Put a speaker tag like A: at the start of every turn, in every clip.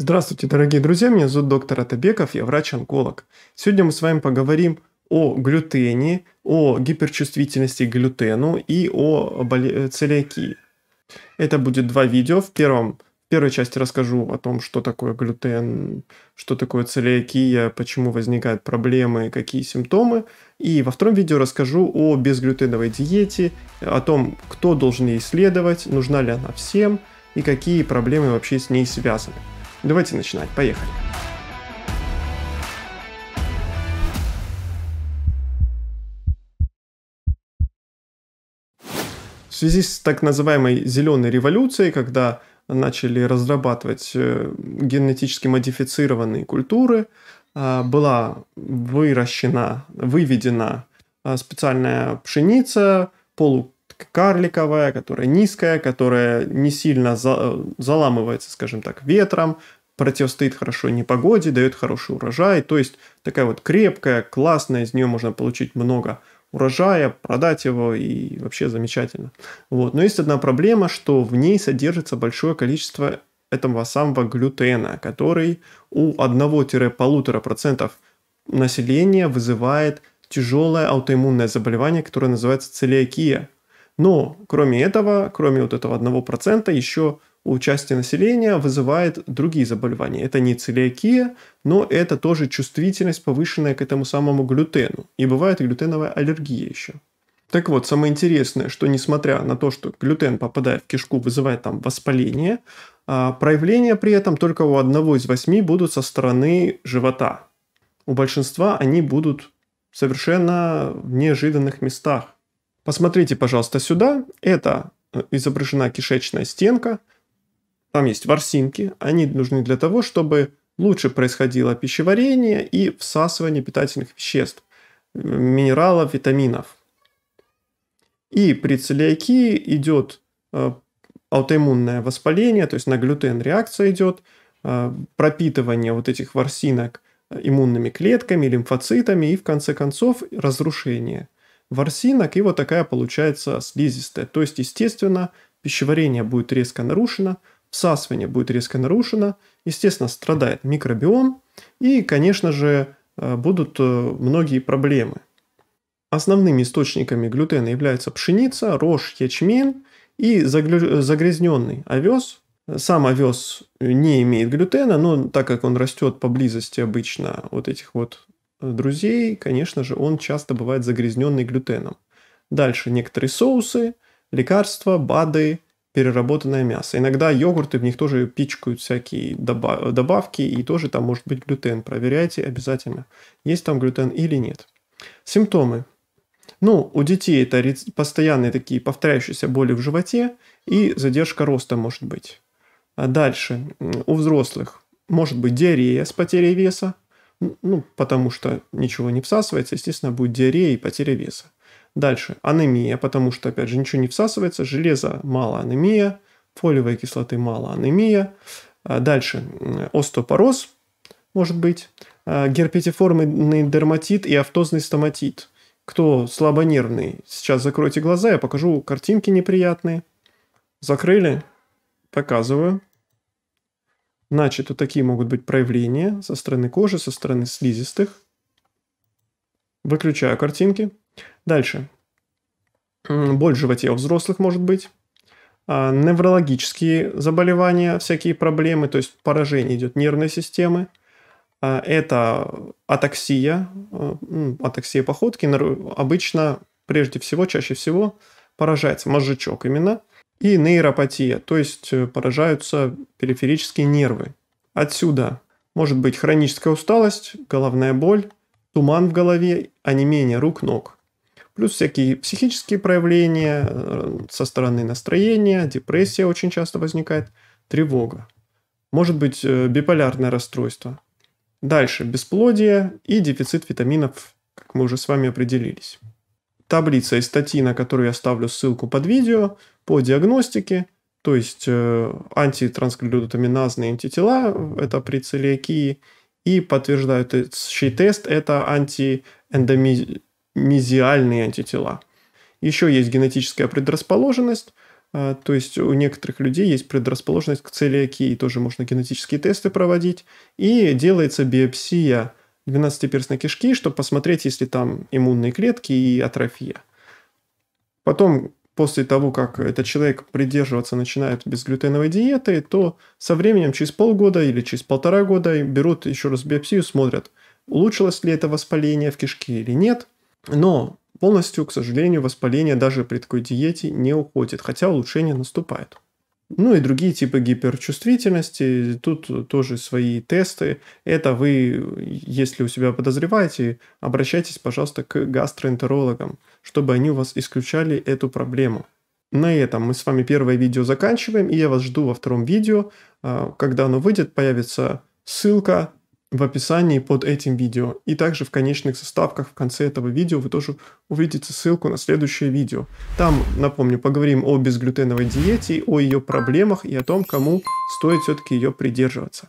A: Здравствуйте, дорогие друзья, меня зовут доктор Атабеков, я врач-онколог. Сегодня мы с вами поговорим о глютене, о гиперчувствительности к глютену и о э, целиакии. Это будет два видео. В первом в первой части расскажу о том, что такое глютен, что такое целиакия, почему возникают проблемы, какие симптомы. И во втором видео расскажу о безглютеновой диете, о том, кто должен ей следовать, нужна ли она всем и какие проблемы вообще с ней связаны. Давайте начинать, поехали. В связи с так называемой зеленой революцией, когда начали разрабатывать э, генетически модифицированные культуры, а, была выращена, выведена а, специальная пшеница, полу карликовая, которая низкая, которая не сильно за, э, заламывается, скажем так, ветром, противостоит хорошо непогоде, дает хороший урожай. То есть такая вот крепкая, классная, из нее можно получить много урожая, продать его и вообще замечательно. Вот. Но есть одна проблема, что в ней содержится большое количество этого самого глютена, который у 1-1,5% населения вызывает тяжелое аутоиммунное заболевание, которое называется целиакия. Но кроме этого, кроме вот этого 1%, еще у части населения вызывает другие заболевания. Это не целиакия, но это тоже чувствительность, повышенная к этому самому глютену. И бывает глютеновая аллергия еще. Так вот, самое интересное, что несмотря на то, что глютен, попадая в кишку, вызывает там воспаление, а, проявления при этом только у одного из восьми будут со стороны живота. У большинства они будут совершенно в неожиданных местах. Посмотрите, пожалуйста, сюда. Это э, изображена кишечная стенка. Там есть ворсинки. Они нужны для того, чтобы лучше происходило пищеварение и всасывание питательных веществ, э, минералов, витаминов. И при целиакии идет э, аутоиммунное воспаление, то есть на глютен реакция идет, пропитывание вот этих ворсинок иммунными клетками, лимфоцитами и в конце концов разрушение – ворсинок, и вот такая получается слизистая. То есть, естественно, пищеварение будет резко нарушено, всасывание будет резко нарушено, естественно, страдает микробиом, и, конечно же, э, будут э, многие проблемы. Основными источниками глютена являются пшеница, рожь, ячмень и загрязненный овес. Сам овес не имеет глютена, но так как он растет поблизости обычно вот этих вот друзей, конечно же, он часто бывает загрязненный глютеном. Дальше некоторые соусы, лекарства, БАДы, переработанное мясо. Иногда йогурты, в них тоже пичкают всякие добавки, и тоже там может быть глютен. Проверяйте обязательно, есть там глютен или нет. Симптомы. Ну, у детей это постоянные такие повторяющиеся боли в животе и задержка роста может быть. А дальше, у взрослых может быть диарея с потерей веса, ну, потому что ничего не всасывается, естественно, будет диарея и потеря веса. Дальше, анемия, потому что, опять же, ничего не всасывается, железа мало, анемия, фолиевой кислоты мало, анемия. А дальше, остеопороз, может быть, а, герпетиформный дерматит и автозный стоматит. Кто слабонервный, сейчас закройте глаза, я покажу картинки неприятные. Закрыли, показываю. Значит, вот такие могут быть проявления со стороны кожи, со стороны слизистых. Выключаю картинки. Дальше. Боль в животе у взрослых может быть. А, неврологические заболевания, всякие проблемы, то есть поражение идет нервной системы. А, это атаксия, а, атаксия походки. Обычно, прежде всего, чаще всего поражается мозжечок именно – и нейропатия, то есть э, поражаются периферические нервы. Отсюда может быть хроническая усталость, головная боль, туман в голове, онемение рук, ног. Плюс всякие психические проявления э, со стороны настроения, депрессия очень часто возникает, тревога. Может быть э, биполярное расстройство. Дальше бесплодие и дефицит витаминов, как мы уже с вами определились таблица из статьи, на которую я ставлю ссылку под видео, по диагностике, то есть э, антитранскредлютаминазные антитела, это при целиакии, и подтверждающий э, тест – это антиэндомизиальные антитела. Еще есть генетическая предрасположенность, э, то есть у некоторых людей есть предрасположенность к целиакии, тоже можно генетические тесты проводить, и делается биопсия – 12-перстной кишки, чтобы посмотреть, если там иммунные клетки и атрофия. Потом, после того, как этот человек придерживаться начинает безглютеновой диеты, то со временем, через полгода или через полтора года, берут еще раз биопсию, смотрят, улучшилось ли это воспаление в кишке или нет. Но полностью, к сожалению, воспаление даже при такой диете не уходит, хотя улучшение наступает. Ну и другие типы гиперчувствительности, тут тоже свои тесты. Это вы, если у себя подозреваете, обращайтесь, пожалуйста, к гастроэнтерологам, чтобы они у вас исключали эту проблему. На этом мы с вами первое видео заканчиваем, и я вас жду во втором видео. А, когда оно выйдет, появится ссылка в описании под этим видео. И также в конечных составках в конце этого видео вы тоже увидите ссылку на следующее видео. Там, напомню, поговорим о безглютеновой диете, о ее проблемах и о том, кому стоит все-таки ее придерживаться.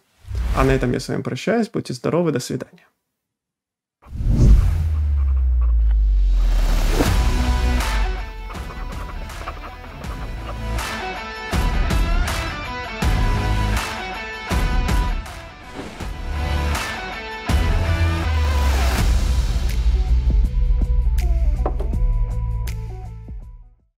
A: А на этом я с вами прощаюсь. Будьте здоровы, до свидания.